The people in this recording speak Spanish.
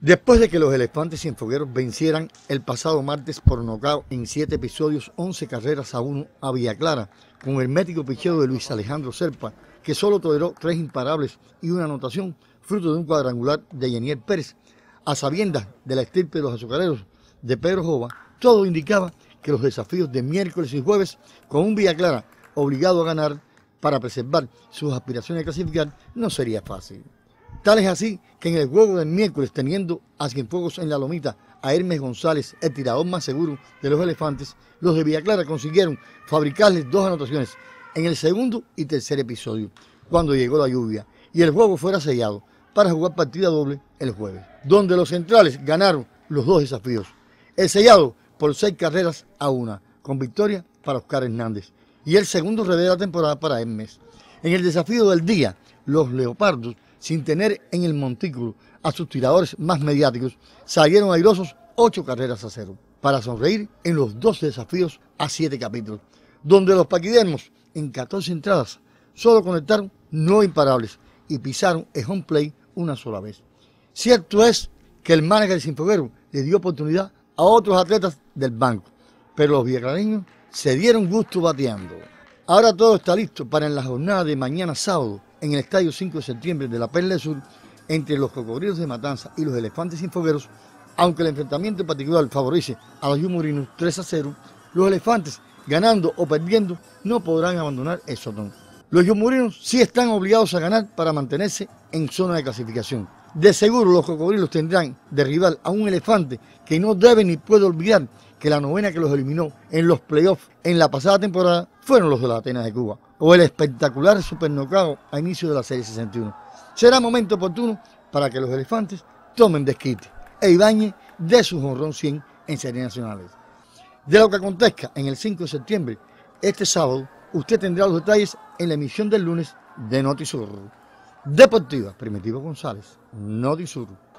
Después de que los elefantes y fogueros vencieran el pasado martes por nocao en siete episodios, once carreras a uno a Villa Clara, con el mético picheo de Luis Alejandro Serpa, que solo toleró tres imparables y una anotación, fruto de un cuadrangular de Yeniel Pérez, a sabiendas de la estirpe de los azucareros de Pedro Jova, todo indicaba que los desafíos de miércoles y jueves, con un Villa Clara obligado a ganar para preservar sus aspiraciones de clasificar, no sería fácil. Tal es así que en el juego del miércoles, teniendo a Cienfuegos en la lomita a Hermes González, el tirador más seguro de los elefantes, los de Villa Clara consiguieron fabricarles dos anotaciones en el segundo y tercer episodio, cuando llegó la lluvia y el juego fuera sellado para jugar partida doble el jueves, donde los centrales ganaron los dos desafíos. El sellado por seis carreras a una, con victoria para Oscar Hernández, y el segundo revés de la temporada para Hermes. En el desafío del día, los leopardos sin tener en el montículo a sus tiradores más mediáticos, salieron airosos ocho carreras a cero, para sonreír en los dos desafíos a siete capítulos, donde los paquidermos, en 14 entradas, solo conectaron no imparables y pisaron el home play una sola vez. Cierto es que el manager sin poder le dio oportunidad a otros atletas del banco, pero los villacraneños se dieron gusto bateando. Ahora todo está listo para en la jornada de mañana sábado en el Estadio 5 de septiembre de la Perla del Sur entre los cocodrilos de Matanza y los elefantes sin fogueros. aunque el enfrentamiento en particular favorece a los yumurinos 3 a 0, los elefantes, ganando o perdiendo, no podrán abandonar el sotón. Los yumurinos sí están obligados a ganar para mantenerse en zona de clasificación. De seguro los cocodrilos tendrán de rival a un elefante que no debe ni puede olvidar que la novena que los eliminó en los playoffs en la pasada temporada fueron los de la Atenas de Cuba, o el espectacular supernocao a inicio de la Serie 61. Será momento oportuno para que los elefantes tomen desquite e ibañe de su honrón 100 en series nacionales. De lo que acontezca en el 5 de septiembre, este sábado, usted tendrá los detalles en la emisión del lunes de Notisur. Deportiva, Primitivo González, Notisur.